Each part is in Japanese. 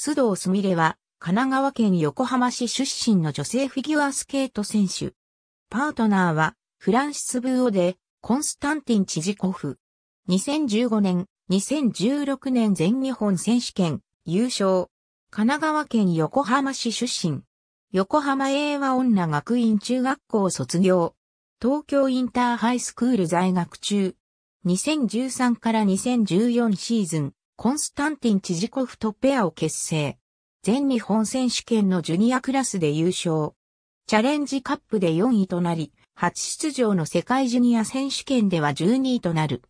須藤すみれは、神奈川県横浜市出身の女性フィギュアスケート選手。パートナーは、フランシス・ブーオで、コンスタンティン・チジコフ。2015年、2016年全日本選手権、優勝。神奈川県横浜市出身。横浜英和女学院中学校卒業。東京インターハイスクール在学中。2013から2014シーズン、コンスタンティン・チジコフとペアを結成。全日本選手権のジュニアクラスで優勝。チャレンジカップで4位となり、初出場の世界ジュニア選手権では12位となる。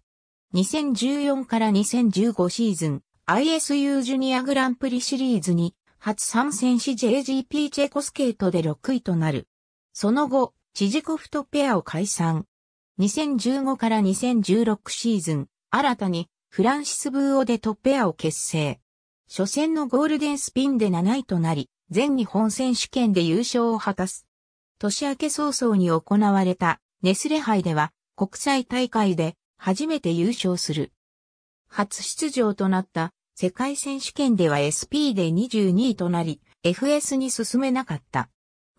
2014から2015シーズン、ISU ジュニアグランプリシリーズに、初参戦し JGP チェコスケートで6位となる。その後、チジコフとペアを解散。2015から2016シーズン、新たにフランシス・ブーオでトッペアを結成。初戦のゴールデンスピンで7位となり、全日本選手権で優勝を果たす。年明け早々に行われたネスレ杯では国際大会で初めて優勝する。初出場となった世界選手権では SP で22位となり、FS に進めなかった。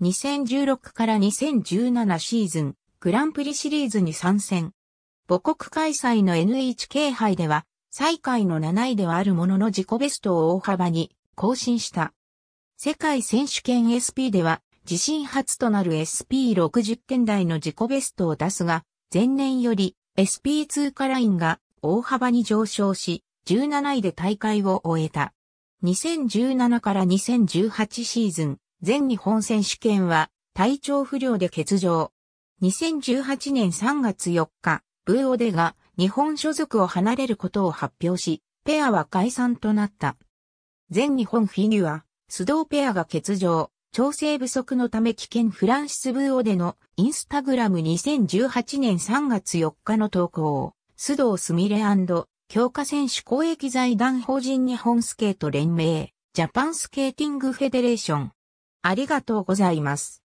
2016から2017シーズン、グランプリシリーズに参戦。母国開催の NHK 杯では、最下位の7位ではあるものの自己ベストを大幅に更新した。世界選手権 SP では、自身初となる SP60 点台の自己ベストを出すが、前年より SP2 化ラインが大幅に上昇し、17位で大会を終えた。2017から2018シーズン、全日本選手権は体調不良で欠場。2018年3月4日、ブーオデが日本所属を離れることを発表し、ペアは解散となった。全日本フィギュア、須藤ペアが欠場、調整不足のため危険フランシス・ブーオデのインスタグラム2018年3月4日の投稿、須藤すみれ強化選手公益財団法人日本スケート連盟、ジャパンスケーティングフェデレーション。ありがとうございます。